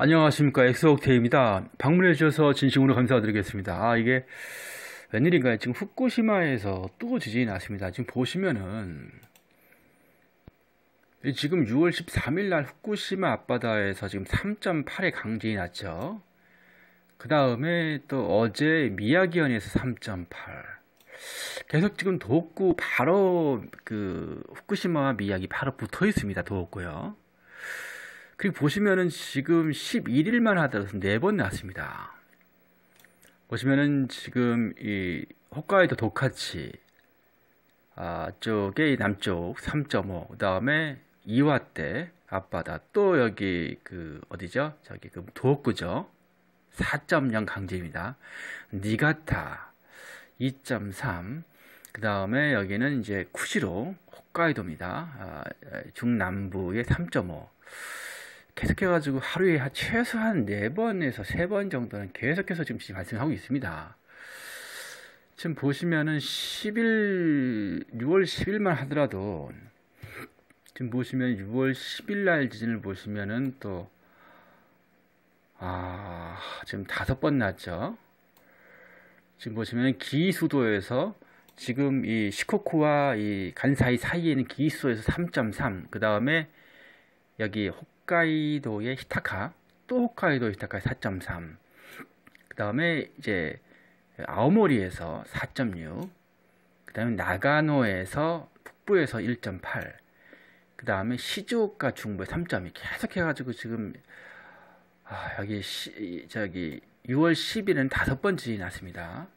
안녕하십니까 엑스옥테입니다. 방문해 주셔서 진심으로 감사드리겠습니다. 아 이게 웬일인가요? 지금 후쿠시마에서 또 지진이 났습니다. 지금 보시면은 지금 6월 13일 날 후쿠시마 앞바다에서 지금 3.8의 강진이 났죠. 그 다음에 또 어제 미야기현에서 3.8. 계속 지금 도호쿠 바로 그 후쿠시마와 미야기 바로 붙어 있습니다. 도호쿠요. 그리고 보시면은 지금 11일만 하더라도 4번 났습니다. 보시면은 지금 이 홋카이도 도카치 아, 쪽에 남쪽 3.5, 그 다음에 이와떼 앞바다, 또 여기 그 어디죠? 저기 그 도호쿠죠? 4.0 강제입니다. 니가타 2.3, 그 다음에 여기는 이제 쿠시로 홋카이도입니다. 아, 아, 중남부의 3.5. 계속해가지고 하루에 최소한 4번에서 3번 정도는 계속해서 지금 발생하고 있습니다. 지금 보시면은 10일, 6월 10일만 하더라도 지금 보시면 6월 10일 날 지진을 보시면은 또, 아, 지금 다섯 번 났죠. 지금 보시면 기수도에서 지금 이 시코쿠와 이 간사이 사이에 있는 기수도에서 3.3, 그 다음에 여기 홋카이도의 히타카, 또 홋카이도 히타카 4.3. 그다음에 이제 아오모리에서 4.6. 그다음에 나가노에서 북부에서 1.8. 그다음에 시즈오카 중부에 3.2. 계속 해 가지고 지금 아, 여기 시, 저기 6월 10일은 다섯 번째 났습니다.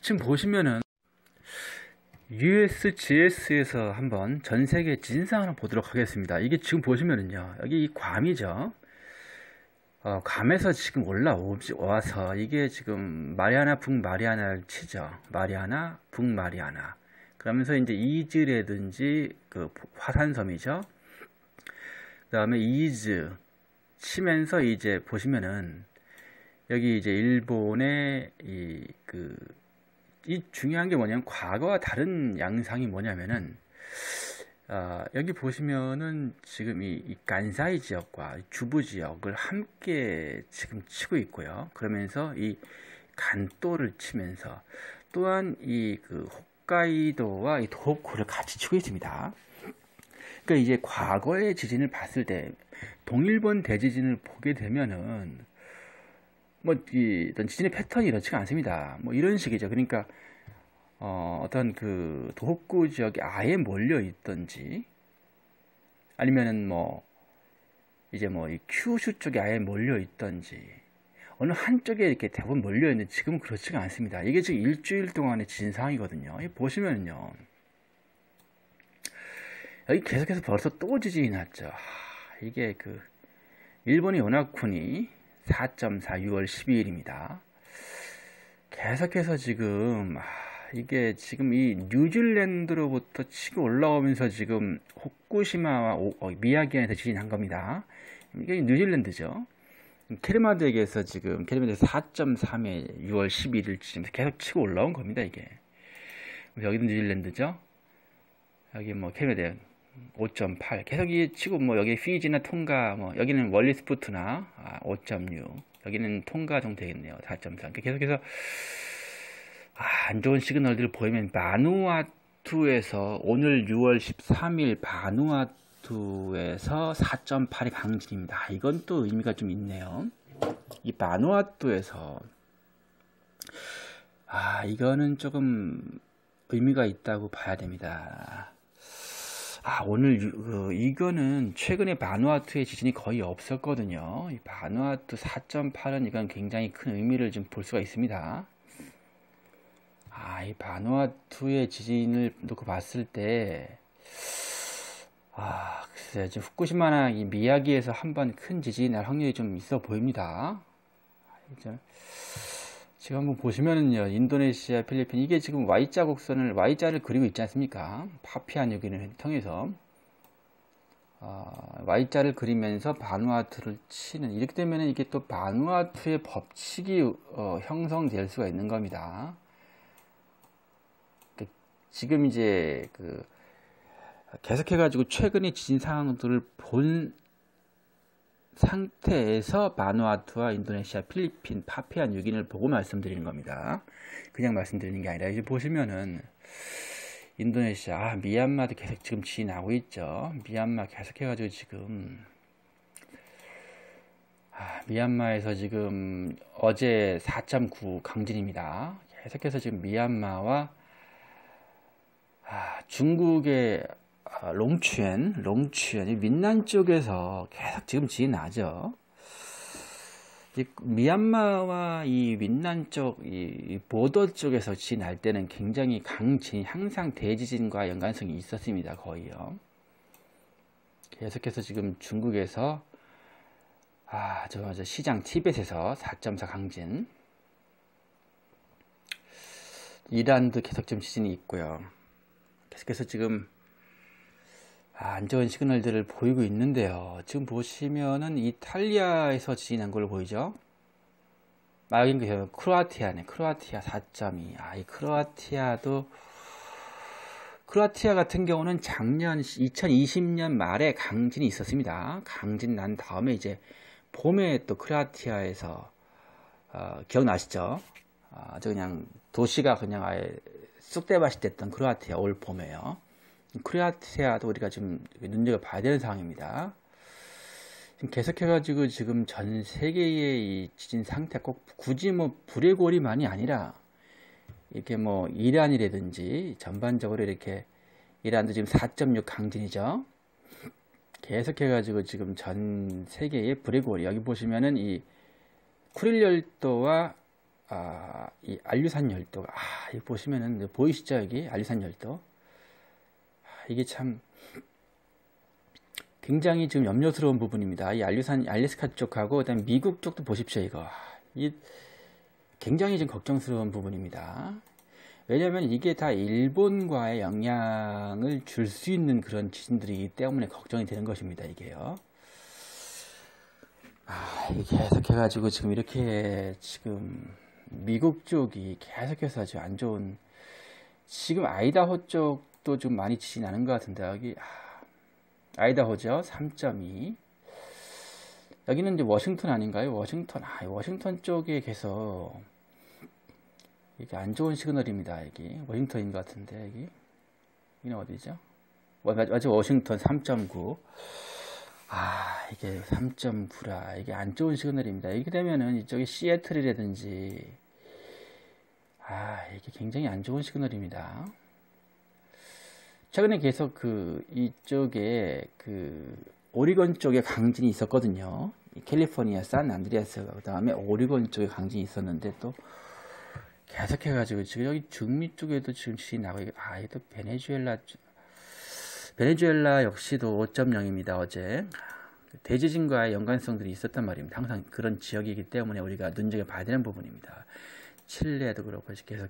지금 보시면은 USGS에서 한번 전 세계 진상을 보도록 하겠습니다. 이게 지금 보시면은요, 여기 이 괌이죠. 어, 괌에서 지금 올라오지 와서 이게 지금 마리아나 북마리아나를 치죠. 마리아나 북마리아나. 그러면서 이제 이즈라든지 그 화산섬이죠. 그다음에 이즈 치면서 이제 보시면은 여기 이제 일본의 이그 이 중요한 게 뭐냐면 과거와 다른 양상이 뭐냐면은 어, 여기 보시면은 지금 이, 이 간사이 지역과 주부 지역을 함께 지금 치고 있고요. 그러면서 이간도를 치면서 또한 이 그 홋카이도와 이 도호쿠를 같이 치고 있습니다. 그러니까 이제 과거의 지진을 봤을 때 동일본 대지진을 보게 되면은 뭐, 이, 어떤 지진의 패턴이 이렇지가 않습니다. 뭐, 이런 식이죠. 그러니까, 어, 어떤 그 도호쿠 지역이 아예 몰려 있던지, 아니면은 뭐, 이제 뭐, 이 큐슈 쪽이 아예 몰려 있던지, 어느 한쪽에 이렇게 대부분 몰려 있는 지금은 그렇지가 않습니다. 이게 지금 일주일 동안의 지진 상황이거든요. 보시면은요. 여기 계속해서 벌써 또 지진이 났죠. 이게 그, 일본의 연합군이 4.4 6월 12일입니다. 계속해서 지금 아, 이게 지금 이 뉴질랜드로부터 치고 올라오면서 지금 호쿠시마와 어, 미야기현에서 지진한 겁니다. 이게 뉴질랜드죠. 캐리마드에게서 지금 캐리마드에서 4.3에 6월 11일쯤 계속 치고 올라온 겁니다 이게 여기는 뉴질랜드죠 여기 뭐 캐리마드 5.8 계속 이 치고 뭐 여기 피지나 통가 뭐 여기는 원리 스포트나 아, 5.6 여기는 통가 정도 되겠네요 4.3 그러니까 계속해서 아, 안 좋은 시그널들을 보이면 바누아투에서 오늘 6월 13일 바누아투에서 4.8이 강진입니다 아, 이건 또 의미가 좀 있네요 이 바누아투에서 아 이거는 조금 의미가 있다고 봐야 됩니다 아, 오늘 어, 그 이거는 최근에 바누아투의 지진이 거의 없었거든요. 바누아투 4.8은 이건 굉장히 큰 의미를 좀 볼 수가 있습니다. 아, 이 바누아투의 지진을 놓고 봤을 때, 아, 글쎄요. 지금 후쿠시마나 이 미야기에서 한 번 큰 지진이 날 확률이 좀 있어 보입니다. 아, 이제, 지금 한번 보시면은요 인도네시아 필리핀 이게 지금 Y자 곡선을 Y자를 그리고 있지 않습니까 파피안 여기는 통해서 어, Y자를 그리면서 바누아투를 치는 이렇게 되면 이게 또 바누아투의 법칙이 어, 형성될 수가 있는 겁니다 그 지금 이제 그 계속해 가지고 최근의 지진 상황들을 본 상태에서 바누아투와 인도네시아, 필리핀, 파피안 6인을 보고 말씀드리는 겁니다. 그냥 말씀드리는 게 아니라 이제 보시면은 인도네시아, 아, 미얀마도 계속 지금 지 나고 있죠. 미얀마 계속 해가지고 지금 아, 미얀마에서 지금 어제 4.9 강진입니다. 계속해서 지금 미얀마와 아, 중국의 롱첸, 추 롱첸, 이 민난 쪽에서 계속 지금 지나죠. 진이 미얀마와 이 민난 쪽, 이 보더 쪽에서 지날 진 때는 굉장히 강진, 항상 대지진과 연관성이 있었습니다. 거의요. 계속해서 지금 중국에서 아, 저, 저 시장 티벳에서 4.4 강진 이란도 계속 좀 지진이 있고요. 계속해서 지금 아, 안 좋은 시그널들을 보이고 있는데요. 지금 보시면은 이탈리아에서 지진이 난 걸로 보이죠. 마긴 그 크로아티아네. 크로아티아 4.2. 아, 이 크로아티아도 크로아티아 같은 경우는 작년 2020년 말에 강진이 있었습니다. 강진 난 다음에 이제 봄에 또 크로아티아에서 어, 기억나시죠? 아, 저 그냥 도시가 그냥 아예 쑥대밭이 됐던 크로아티아 올 봄에요. 크리아티아도 우리가 지금 눈여겨 봐야 되는 상황입니다. 지금 계속해가지고 지금 전 세계의 지진 상태 꼭 굳이 뭐 불의 고리만이 아니라 이렇게 뭐 이란이라든지 전반적으로 이렇게 이란도 지금 4.6 강진이죠. 계속해가지고 지금 전 세계의 불의 고리 여기 보시면은 이 쿠릴 열도와 아, 이 알류산 열도가 아, 여기 보시면은 보이시죠 여기 알류산 열도 이게 참 굉장히 지금 염려스러운 부분입니다. 이 알류산, 알래스카 쪽하고 그다음 미국 쪽도 보십시오 이거. 이 굉장히 지금 걱정스러운 부분입니다. 왜냐하면 이게 다 일본과의 영향을 줄 수 있는 그런 지진들이기 때문에 걱정이 되는 것입니다. 이게요. 아, 이게 계속해가지고 지금 이렇게 지금 미국 쪽이 계속해서 아주 안 좋은 지금 아이다호 쪽 아직도 좀 많이 지진 않은 것 같은데 여기 아, 아이다호죠 3.2 여기는 이제 워싱턴 아닌가요? 워싱턴 아 워싱턴 쪽에 계속 이게 안 좋은 시그널입니다 여기 워싱턴인 것 같은데 여기 이기는 어디죠? 맞아 워싱턴 3.9 아 이게 3.9라 이게 안 좋은 시그널입니다 이렇게 되면은 이쪽에 시애틀이라든지 아 이게 굉장히 안 좋은 시그널입니다 최근에 계속 그 이쪽에 그 오리건 쪽에 강진이 있었거든요. 캘리포니아 산 안드레아스 그다음에 오리건 쪽에 강진이 있었는데 또 계속 해가지고 지금 여기 중미 쪽에도 지금 지진이 나고 아 이게 베네수엘라 베네수엘라 역시도 5.0입니다 어제 대지진과의 연관성들이 있었단 말입니다. 항상 그런 지역이기 때문에 우리가 눈여겨 봐야 되는 부분입니다. 칠레도 그렇고 계속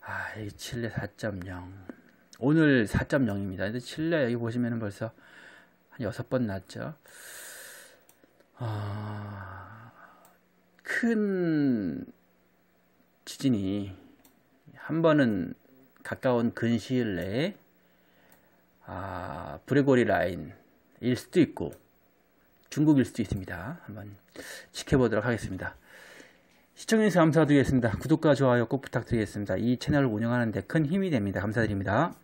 아이 칠레 4.0 오늘 4.0입니다. 칠레 여기 보시면 벌써 한 6번 났죠. 어, 큰 지진이 한 번은 가까운 근시일 내에 아, 브레고리 라인일 수도 있고 중국일 수도 있습니다. 한번 지켜보도록 하겠습니다. 시청해주셔서 감사드리겠습니다. 구독과 좋아요 꼭 부탁드리겠습니다. 이 채널을 운영하는데 큰 힘이 됩니다. 감사드립니다.